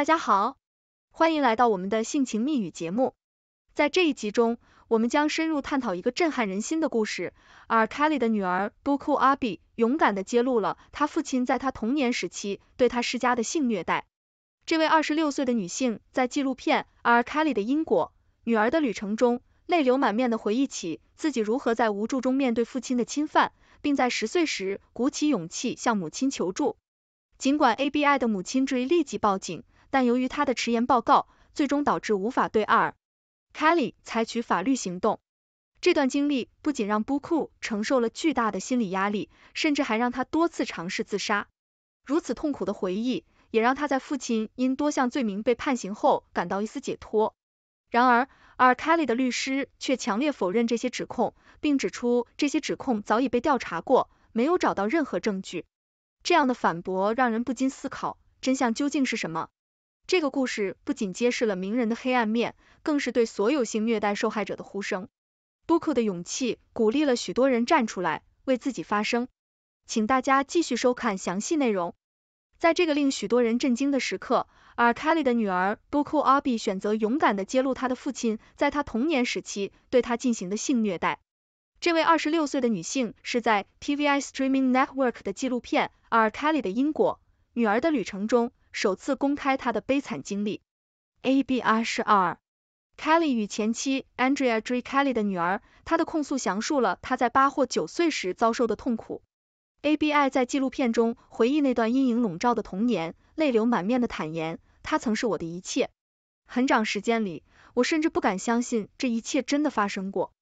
大家好，欢迎来到我们的性情密语节目。在这一集中，我们将深入探讨一个震撼人心的故事：e 尔 l y 的女儿 Buku 库阿比勇敢地揭露了她父亲在她童年时期对她施加的性虐待。这位二十六岁的女性在纪录片《e 尔 l y 的因果：女儿的旅程》中，泪流满面地回忆起自己如何在无助中面对父亲的侵犯，并在十岁时鼓起勇气向母亲求助。尽管 ABI 的母亲 Joy 立即报警。但由于他的迟延报告，最终导致无法对二 k e l 采取法律行动。这段经历不仅让 b 库 k 承受了巨大的心理压力，甚至还让他多次尝试自杀。如此痛苦的回忆，也让他在父亲因多项罪名被判刑后感到一丝解脱。然而，二 k e l 的律师却强烈否认这些指控，并指出这些指控早已被调查过，没有找到任何证据。这样的反驳让人不禁思考，真相究竟是什么？这个故事不仅揭示了名人的黑暗面，更是对所有性虐待受害者的呼声。Buku 的勇气鼓励了许多人站出来为自己发声。请大家继续收看详细内容。在这个令许多人震惊的时刻，Kelly 的女儿 k Buku 克 b i 选择勇敢的揭露她的父亲在她童年时期对她进行的性虐待。这位二十六岁的女性是在 T V I Streaming Network 的纪录片《Kelly 的因果：女儿的旅程》中。首次公开他的悲惨经历。A B R 是二，Kelly 与前妻 Andrea Dre Kelly 的女儿。她的控诉详述了她在八或九岁时遭受的痛苦。A B I 在纪录片中回忆那段阴影笼罩的童年，泪流满面的坦言，她曾是我的一切。很长时间里，我甚至不敢相信这一切真的发生过。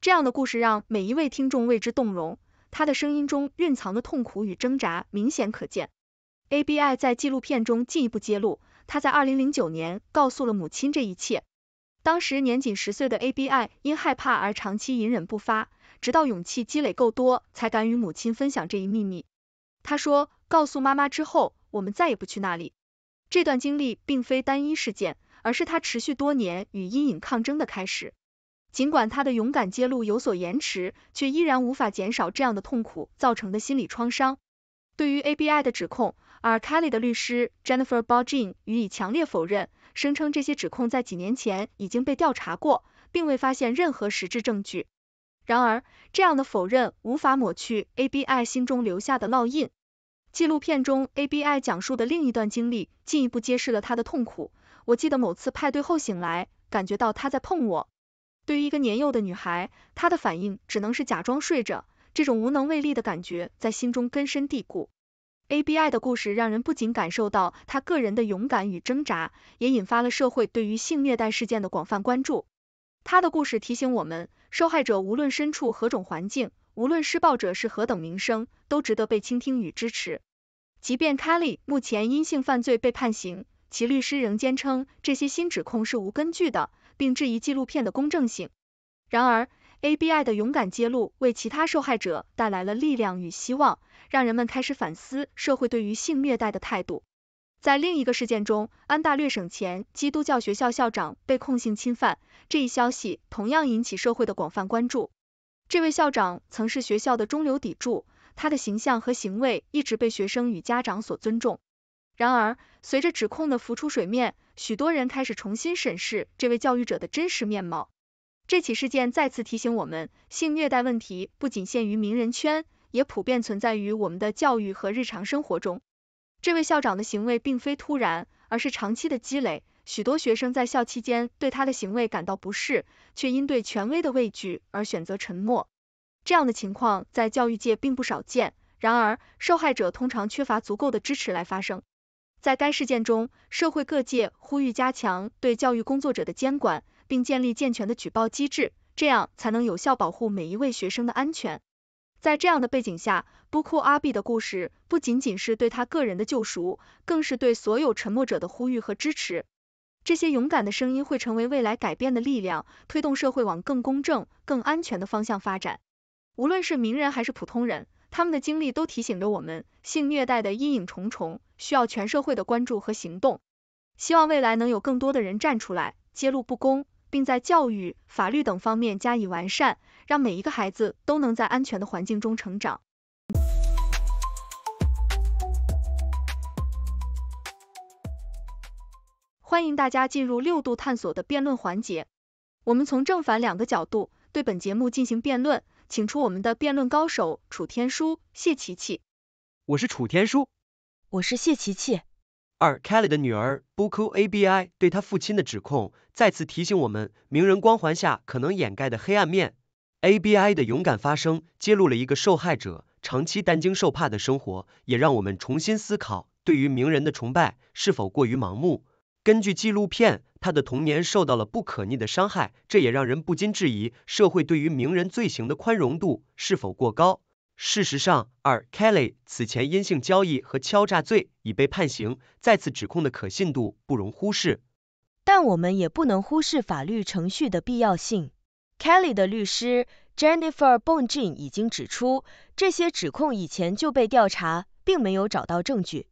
这样的故事让每一位听众为之动容，他的声音中蕴藏的痛苦与挣扎明显可见。ABI 在纪录片中进一步揭露，他在二零零九年告诉了母亲这一切。当时年仅十岁的 ABI 因害怕而长期隐忍不发，直到勇气积累够多，才敢与母亲分享这一秘密。他说，告诉妈妈之后，我们再也不去那里。这段经历并非单一事件，而是他持续多年与阴影抗争的开始。尽管他的勇敢揭露有所延迟，却依然无法减少这样的痛苦造成的心理创伤。对于 ABI 的指控，而 l 莉的律师 Jennifer Boggin 予以强烈否认，声称这些指控在几年前已经被调查过，并未发现任何实质证据。然而，这样的否认无法抹去 ABI 心中留下的烙印。纪录片中 ABI 讲述的另一段经历，进一步揭示了他的痛苦。我记得某次派对后醒来，感觉到他在碰我。对于一个年幼的女孩，她的反应只能是假装睡着，这种无能为力的感觉在心中根深蒂固。ABI 的故事让人不仅感受到他个人的勇敢与挣扎，也引发了社会对于性虐待事件的广泛关注。他的故事提醒我们，受害者无论身处何种环境，无论施暴者是何等名声，都值得被倾听与支持。即便 Kelly 目前因性犯罪被判刑，其律师仍坚称这些新指控是无根据的，并质疑纪录片的公正性。然而，ABI 的勇敢揭露为其他受害者带来了力量与希望，让人们开始反思社会对于性虐待的态度。在另一个事件中，安大略省前基督教学校校长被控性侵犯，这一消息同样引起社会的广泛关注。这位校长曾是学校的中流砥柱，他的形象和行为一直被学生与家长所尊重。然而，随着指控的浮出水面，许多人开始重新审视这位教育者的真实面貌。这起事件再次提醒我们，性虐待问题不仅限于名人圈，也普遍存在于我们的教育和日常生活中。这位校长的行为并非突然，而是长期的积累。许多学生在校期间对他的行为感到不适，却因对权威的畏惧而选择沉默。这样的情况在教育界并不少见。然而，受害者通常缺乏足够的支持来发声。在该事件中，社会各界呼吁加强对教育工作者的监管。并建立健全的举报机制，这样才能有效保护每一位学生的安全。在这样的背景下，布库阿比的故事不仅仅是对他个人的救赎，更是对所有沉默者的呼吁和支持。这些勇敢的声音会成为未来改变的力量，推动社会往更公正、更安全的方向发展。无论是名人还是普通人，他们的经历都提醒着我们，性虐待的阴影重重，需要全社会的关注和行动。希望未来能有更多的人站出来，揭露不公。并在教育、法律等方面加以完善，让每一个孩子都能在安全的环境中成长。欢迎大家进入六度探索的辩论环节，我们从正反两个角度对本节目进行辩论，请出我们的辩论高手楚天舒、谢琪琪。我是楚天舒，我是谢琪琪。二，Kelly 的女儿 Buku ABI 对他父亲的指控再次提醒我们，名人光环下可能掩盖的黑暗面。ABI 的勇敢发声，揭露了一个受害者长期担惊受怕的生活，也让我们重新思考对于名人的崇拜是否过于盲目。根据纪录片，他的童年受到了不可逆的伤害，这也让人不禁质疑社会对于名人罪行的宽容度是否过高。事实上，二 Kelly 此前因性交易和敲诈罪已被判刑，再次指控的可信度不容忽视。但我们也不能忽视法律程序的必要性。Kelly 的律师 Jennifer Bonjin 已经指出，这些指控以前就被调查，并没有找到证据。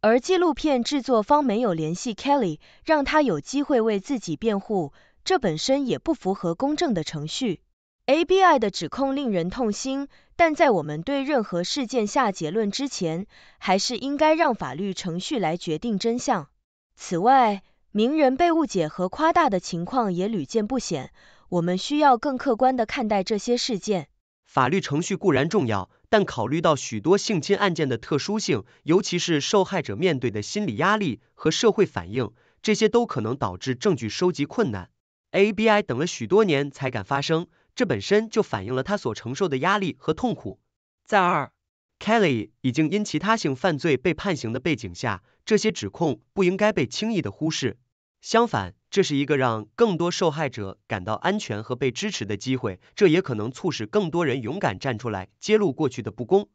而纪录片制作方没有联系 Kelly，让他有机会为自己辩护，这本身也不符合公正的程序。A B I 的指控令人痛心，但在我们对任何事件下结论之前，还是应该让法律程序来决定真相。此外，名人被误解和夸大的情况也屡见不鲜，我们需要更客观地看待这些事件。法律程序固然重要，但考虑到许多性侵案件的特殊性，尤其是受害者面对的心理压力和社会反应，这些都可能导致证据收集困难。A B I 等了许多年才敢发声。这本身就反映了他所承受的压力和痛苦。再二，Kelly 已经因其他性犯罪被判刑的背景下，这些指控不应该被轻易的忽视。相反，这是一个让更多受害者感到安全和被支持的机会，这也可能促使更多人勇敢站出来揭露过去的不公。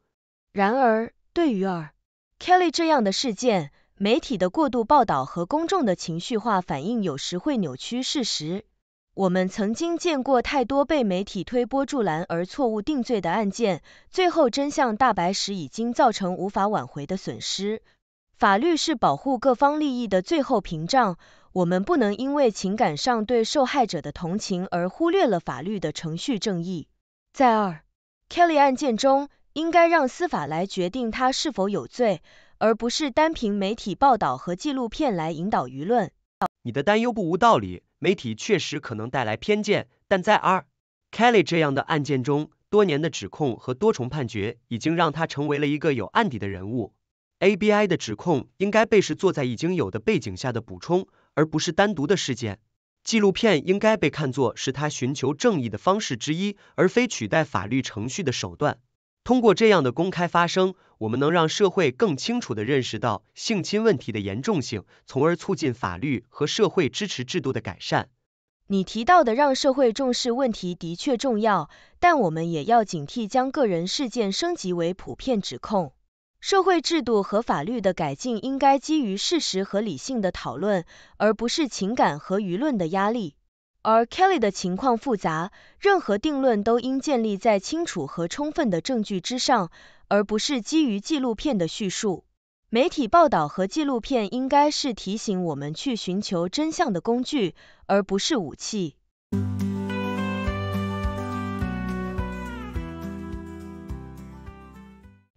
然而，对于 Kelly 这样的事件，媒体的过度报道和公众的情绪化反应有时会扭曲事实。我们曾经见过太多被媒体推波助澜而错误定罪的案件，最后真相大白时已经造成无法挽回的损失。法律是保护各方利益的最后屏障，我们不能因为情感上对受害者的同情而忽略了法律的程序正义。在二，Kelly 案件中，应该让司法来决定他是否有罪，而不是单凭媒体报道和纪录片来引导舆论。你的担忧不无道理。媒体确实可能带来偏见，但在 R. Kelly 这样的案件中，多年的指控和多重判决已经让他成为了一个有案底的人物。ABI 的指控应该被视作在已经有的背景下的补充，而不是单独的事件。纪录片应该被看作是他寻求正义的方式之一，而非取代法律程序的手段。通过这样的公开发声，我们能让社会更清楚地认识到性侵问题的严重性，从而促进法律和社会支持制度的改善。你提到的让社会重视问题的确重要，但我们也要警惕将个人事件升级为普遍指控。社会制度和法律的改进应该基于事实和理性的讨论，而不是情感和舆论的压力。而 Kelly 的情况复杂，任何定论都应建立在清楚和充分的证据之上，而不是基于纪录片的叙述。媒体报道和纪录片应该是提醒我们去寻求真相的工具，而不是武器。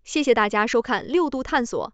谢谢大家收看六度探索。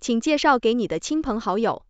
请介绍给你的亲朋好友。